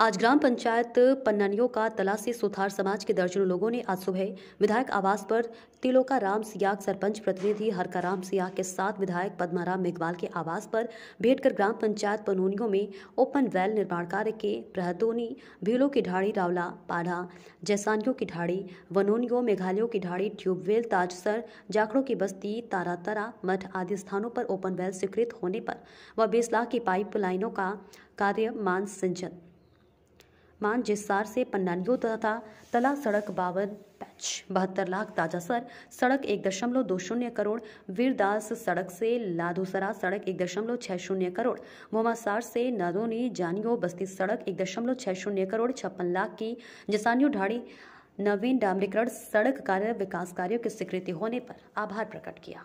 आज ग्राम पंचायत पन्नानियों का तलाशी सुथार समाज के दर्जनों लोगों ने आज सुबह विधायक आवास पर तिलोका राम सियाग सरपंच प्रतिनिधि हरका राम सियाग के साथ विधायक पद्माराम मेघवाल के आवास पर भेंट कर ग्राम पंचायत पनोनियों में ओपन वेल निर्माण कार्य के प्रहदोनी भीलों की ढाड़ी रावला पाढ़ा जैसानियों की ढाड़ी वनोनियों मेघालयों की ढाड़ी ट्यूबवेल ताजसर जाखड़ों की बस्ती तारातरा मठ आदि स्थानों पर ओपन वेल स्वीकृत होने पर व बीस लाख की पाइप लाइनों का कार्य मान सिंचन मान जिसार से पन्नानियों तथा तला सड़क बावन पैच बहत्तर लाख ताजासर सड़क एक दशमलव दो शून्य करोड़ वीरदास सड़क से लाधोसरा सड़क एक दशमलव छः शून्य करोड़ मोमासार से नदोनी जानियो बस्ती सड़क एक दशमलव छः शून्य करोड़ छप्पन लाख की जसानियो ढाड़ी नवीन डामरीकरण सड़क कार्य विकास कार्यों की स्वीकृति होने पर आभार प्रकट किया